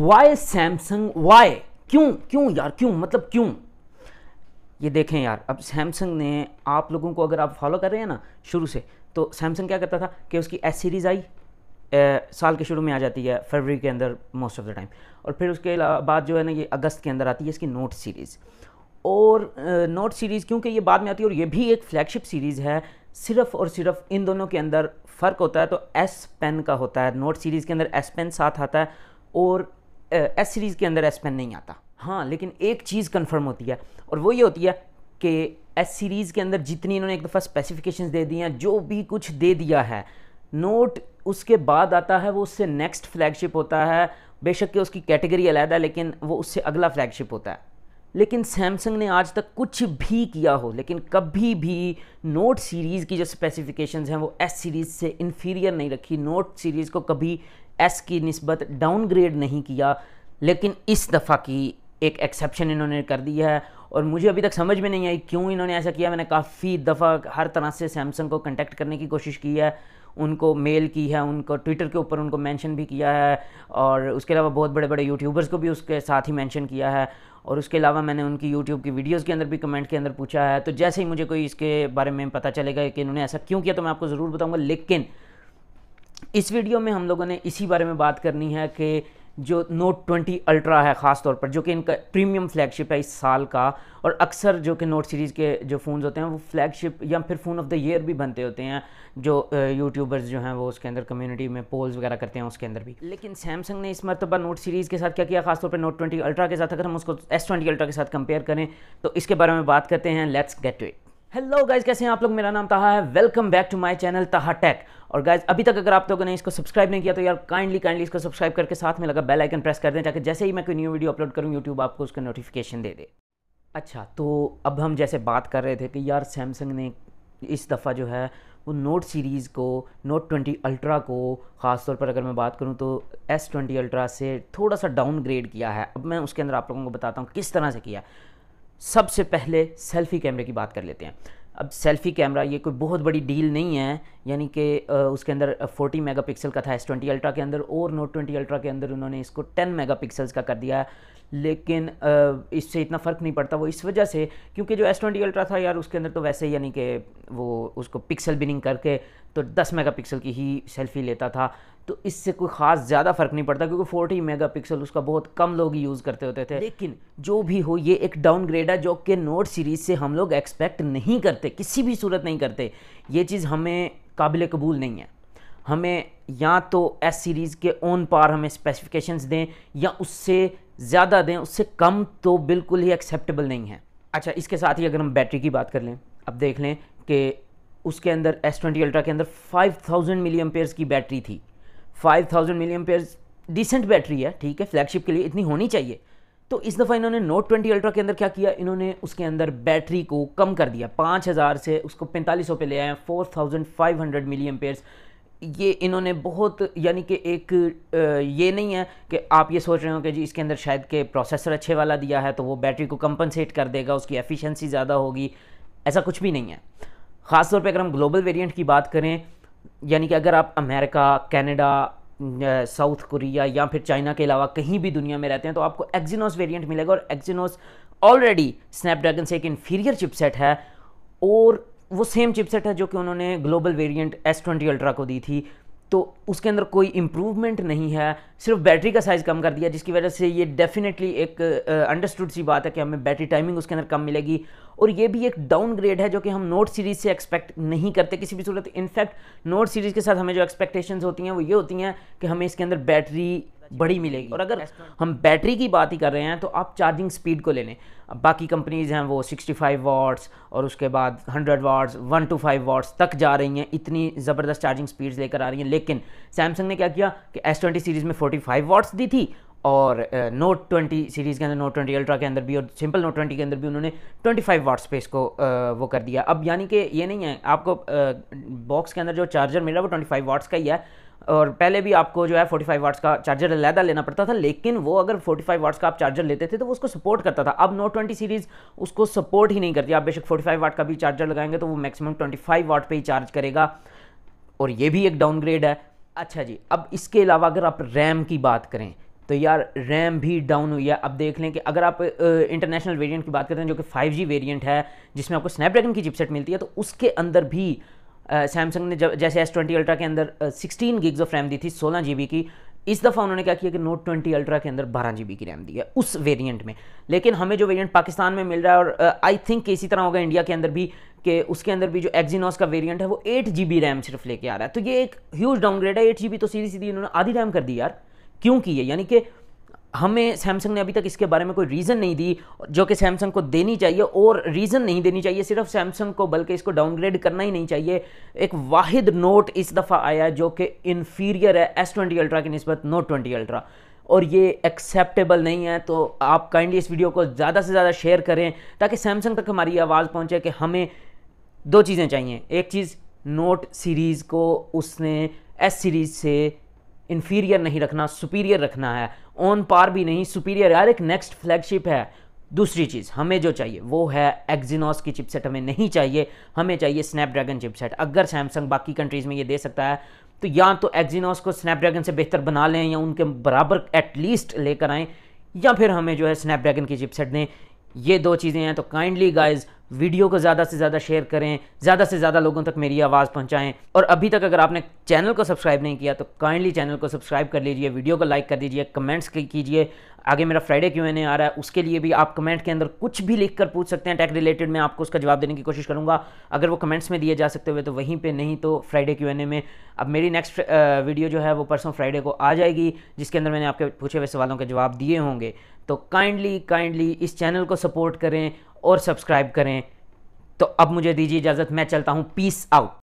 Y Samsung Y क्यों क्यों यार क्यों मतलब क्यों ये देखें यार अब सैमसंग ने आप लोगों को अगर आप फॉलो कर रहे हैं ना शुरू से तो सैमसंग क्या करता था कि उसकी एस सीरीज़ आई ए, साल के शुरू में आ जाती है फरवरी के अंदर मोस्ट ऑफ द टाइम और फिर उसके बाद जो है ना ये अगस्त के अंदर आती है इसकी नोट सीरीज़ और नोट सीरीज़ क्योंकि ये बाद में आती है और ये भी एक फ्लैगशिप सीरीज़ है सिर्फ और सिर्फ इन दोनों के अंदर फ़र्क होता है तो एस पेन का होता है नोट सीरीज़ के अंदर एस पेन साथ आता है और एस सीरीज़ के अंदर एस पेन नहीं आता हाँ लेकिन एक चीज़ कन्फर्म होती है और वो ये होती है कि एस सीरीज़ के अंदर जितनी इन्होंने एक दफ़ा स्पेसिफिकेशन दे दी हैं जो भी कुछ दे दिया है नोट उसके बाद आता है वो उससे नेक्स्ट फ्लैगशिप होता है बेशक कि उसकी कैटेगरी अलहदा है लेकिन वो उससे अगला फ्लैगशिप होता है लेकिन सैमसंग ने आज तक कुछ भी किया हो लेकिन कभी भी नोट सीरीज़ की जो स्पेसिफिकेशंस हैं वो एस सीरीज़ से इन्फीरियर नहीं रखी नोट सीरीज़ को कभी एस की नस्बत डाउनग्रेड नहीं किया लेकिन इस दफ़ा की एक एक्सेप्शन इन्होंने कर दिया है और मुझे अभी तक समझ में नहीं आई क्यों इन्होंने ऐसा किया मैंने काफ़ी दफ़ा हर तरह से सैमसंग को कंटेक्ट करने की कोशिश की है उनको मेल की है उनको ट्विटर के ऊपर उनको मेंशन भी किया है और उसके अलावा बहुत बड़े बड़े यूट्यूबर्स को भी उसके साथ ही मेंशन किया है और उसके अलावा मैंने उनकी यूट्यूब की वीडियोस के अंदर भी कमेंट के अंदर पूछा है तो जैसे ही मुझे कोई इसके बारे में पता चलेगा कि इन्होंने ऐसा क्यों किया तो मैं आपको ज़रूर बताऊँगा लेकिन इस वीडियो में हम लोगों ने इसी बारे में बात करनी है कि जो नोट ट्वेंटी अल्ट्रा है ख़ास तौर पर जो कि इनका प्रीमियम फ्लैगशिप है इस साल का और अक्सर जो कि नोट सीरीज़ के जो फ़ोन होते हैं वो फ्लैगशिप या फिर फ़ोन ऑफ द ईयर भी बनते होते हैं जो यूट्यूबर्स जो हैं वो उसके अंदर कम्युनिटी में पोल्स वगैरह करते हैं उसके अंदर भी लेकिन सैमसंग ने इस मरतबा नोट सीरीज़ के साथ क्या किया खासतौर पर नोट ट्वेंटी अल्ट्रा के साथ अगर हम उसको एस ट्वेंटी अल्ट्रा के साथ कंपेयर करें तो इसके बारे में बात करते हैं let's get way it hello guys कैसे हैं आप लोग मेरा नाम तहा है welcome back to my channel Taha tech और गाइज अभी तक अगर आप लोगों ने इसको सब्सक्राइब नहीं किया तो यार काइंडली काइंडली इसको सब्सक्राइब करके साथ में लगा बेल आइकन प्रेस कर दें ताकि जैसे ही मैं कोई न्यू वीडियो अपलोड करूँ यूट्यूब आपको उसका नोटिफिकेशन दे दे अच्छा तो अब हम जैसे बात कर रहे थे कि यार सैमसंग ने इस दफ़ा जो है वो नोट सीरीज़ को नोट ट्वेंटी अल्ट्रा को ख़ासतौर पर अगर मैं बात करूँ तो एस ट्वेंटी अल्ट्रा से थोड़ा सा डाउनग्रेड किया है अब मैं उसके अंदर आप लोगों को बताता हूँ किस तरह से किया है सबसे पहले सेल्फ़ी कैमरे की बात कर लेते हैं अब सेल्फ़ी कैमरा ये कोई बहुत बड़ी डील नहीं है यानी कि उसके अंदर 40 मेगापिक्सल का था एस ट्वेंटी अल्ट्रा के अंदर और नोट ट्वेंटी अल्ट्रा के अंदर उन्होंने इसको 10 मेगापिक्सल का कर दिया है लेकिन इससे इतना फ़र्क नहीं पड़ता वो इस वजह से क्योंकि जो एस ट्वेंटी अल्ट्रा था यार उसके अंदर तो वैसे ही यानी कि वो उसको पिक्सल बिनिंग करके तो 10 मेगापिक्सल की ही सेल्फ़ी लेता था तो इससे कोई ख़ास ज़्यादा फ़र्क नहीं पड़ता क्योंकि 40 मेगापिक्सल उसका बहुत कम लोग यूज़ करते होते थे लेकिन जो भी हो ये एक डाउनग्रेड है जो कि नोट सीरीज़ से हम लोग एक्सपेक्ट नहीं करते किसी भी सूरत नहीं करते ये चीज़ हमें काबिल कबूल नहीं है हमें या तो एस सीरीज़ के ओन पार हमें स्पेसिफिकेशंस दें या उससे ज़्यादा दें उससे कम तो बिल्कुल ही एक्सेप्टेबल नहीं है अच्छा इसके साथ ही अगर हम बैटरी की बात कर लें अब देख लें कि उसके अंदर एस ट्वेंटी अल्ट्रा के अंदर फ़ाइव थाउजेंड मिलियम पेयर्स की बैटरी थी five thousand milliampere decent battery है ठीक है फ्लैगशिप के लिए इतनी होनी चाहिए तो इस दफ़ा इन्होंने नोट ट्वेंटी अल्ट्रा के अंदर क्या किया इन्होंने उसके अंदर बैटरी को कम कर दिया पाँच हज़ार से उसको पैंतालीस सौ पे ले आए हैं four thousand five hundred milliamperes ये इन्होंने बहुत यानी कि एक ये नहीं है कि आप ये सोच रहे हो कि जी इसके अंदर शायद के प्रोसेसर अच्छे वाला दिया है तो वो बैटरी को कंपनसेट कर देगा उसकी एफिशिएंसी ज़्यादा होगी ऐसा कुछ भी नहीं है ख़ासतौर पर अगर हम ग्लोबल वेरिएंट की बात करें यानी कि अगर आप अमेरिका कनाडा साउथ कोरिया या फिर चाइना के अलावा कहीं भी दुनिया में रहते हैं तो आपको एक्जिनोस वेरिएंट मिलेगा और एक्जिनोस ऑलरेडी स्नैपड्रैगन से एक इन्फीरियर चिपसेट है और वो सेम चिपसेट है जो कि उन्होंने global variant S twenty ultra को दी थी तो उसके अंदर कोई इम्प्रूवमेंट नहीं है सिर्फ बैटरी का साइज़ कम कर दिया जिसकी वजह से ये डेफिनेटली एक अंडरस्टूड सी बात है कि हमें बैटरी टाइमिंग उसके अंदर कम मिलेगी और ये भी एक डाउनग्रेड है जो कि हम नोट सीरीज़ से एक्सपेक्ट नहीं करते किसी भी सूरत इनफैक्ट नोट सीरीज़ के साथ हमें जो एक्सपेक्टेशंस होती हैं वो ये होती हैं कि हमें इसके अंदर बैटरी बड़ी मिलेगी और अगर हम बैटरी की बात ही कर रहे हैं तो आप चार्जिंग स्पीड को ले लें बाकी कंपनीज़ हैं वो 65 वाट्स और उसके बाद 100 वाट्स 1 टू 5 वाट्स तक जा रही हैं इतनी ज़बरदस्त चार्जिंग स्पीड्स लेकर आ रही हैं लेकिन सैमसंग ने क्या किया कि एस ट्वेंटी सीरीज़ में 45 वाट्स दी थी और नोट ट्वेंटी सीरीज़ के अंदर नोट ट्वेंटी अल्ट्रा के अंदर भी और सिंपल नोट ट्वेंटी के अंदर भी उन्होंने ट्वेंटी फाइव वाट्स पे इसको वो कर दिया अब यानी कि ये नहीं है आपको बॉक्स के अंदर जो चार्जर मिल रहा है वो ट्वेंटी फाइव वाट्स का ही है और पहले भी आपको जो है 45 वाट्स का चार्जर अलहदा लेना पड़ता था लेकिन वो अगर 45 वाट्स का आप चार्जर लेते थे तो वो उसको सपोर्ट करता था अब नोट 20 सीरीज़ उसको सपोर्ट ही नहीं करती आप बेशक 45 वाट का भी चार्जर लगाएंगे तो वो मैक्सिमम 25 वाट पे ही चार्ज करेगा और ये भी एक डाउनग्रेड है अच्छा जी अब इसके अलावा अगर आप रैम की बात करें तो यार रैम भी डाउन हुई है अब देख लें कि अगर आप इंटरनेशनल वेरियंट की बात करते हैं जो कि फाइव जी है जिसमें आपको स्नैपड्रैगन की चिपसेट मिलती है तो उसके अंदर भी सैमसंग ने जैसे एस ट्वेंटी अल्ट्रा के अंदर सिक्सटीन गिग्स ऑफ रैम दी थी सोलह जी की इस दफ़ा उन्होंने क्या किया कि नोट ट्वेंटी अल्ट्रा के अंदर बारह जी की रैम दी है उस वेरियंट में लेकिन हमें जो वेरियंट पाकिस्तान में मिल रहा है और आई थिंक इसी तरह होगा इंडिया के अंदर भी कि उसके अंदर भी जो एक्जीनॉस का वेरियंट है वो एट जी रैम सिर्फ लेके आ रहा है तो ये एक ह्यूज डाउनग्रेड है एट जी तो सीधी सीधी इन्होंने आधी रैम कर दी यार क्यों की है यानी कि हमें सैमसंग ने अभी तक इसके बारे में कोई रीज़न नहीं दी जो कि सैमसंग को देनी चाहिए और रीज़न नहीं देनी चाहिए सिर्फ सैमसंग को बल्कि इसको डाउनग्रेड करना ही नहीं चाहिए एक वाहिद नोट इस दफ़ा आया जो कि इन्फीरियर है एस ट्वेंटी अल्ट्रा की नस्बत नोट ट्वेंटी अल्ट्रा और ये एक्सेप्टेबल नहीं है तो आप काइंडली इस वीडियो को ज़्यादा से ज़्यादा शेयर करें ताकि सैमसंग तक हमारी आवाज़ पहुँचे कि हमें दो चीज़ें चाहिए एक चीज़ नोट सीरीज़ को उसने एस सीरीज़ से इन्फीरियर नहीं रखना सुपीरियर रखना है ऑन पार भी नहीं सुपीरियर यार एक नेक्स्ट फ्लैगशिप है दूसरी चीज़ हमें जो चाहिए वो है एक्जिनॉस की चिपसेट हमें नहीं चाहिए हमें चाहिए स्नैपड्रैगन चिपसेट अगर सैमसंग बाकी कंट्रीज़ में ये दे सकता है तो या तो एक्जिनॉस को स्नैपड्रैगन से बेहतर बना लें या उनके बराबर एटलीस्ट लेकर आएँ या फिर हमें जो है स्नैपड्रैगन की चिपसेट दें ये दो चीज़ें हैं तो काइंडली गाइज वीडियो को ज़्यादा से ज़्यादा शेयर करें ज़्यादा से ज़्यादा लोगों तक मेरी आवाज़ पहुँचाएँ और अभी तक अगर आपने चैनल को सब्सक्राइब नहीं किया तो काइंडली चैनल को सब्सक्राइब कर लीजिए वीडियो को लाइक कर दीजिए कमेंट्स कीजिए आगे मेरा फ्राइडे क्यों एन आ रहा है उसके लिए भी आप कमेंट के अंदर कुछ भी लिख कर पूछ सकते हैं टैक रिलेटेड मैं आपको उसका जवाब देने की कोशिश करूंगा अगर वो कमेंट्स में दिए जा सकते हुए तो वहीं पे नहीं तो फ्राइडे क्यों एन में अब मेरी नेक्स्ट वीडियो जो है वो परसों फ्राइडे को आ जाएगी जिसके अंदर मैंने आपके पूछे हुए सवालों के जवाब दिए होंगे तो काइंडली काइंडली इस चैनल को सपोर्ट करें और सब्सक्राइब करें तो अब मुझे दीजिए इजाज़त मैं चलता हूँ पीस आउट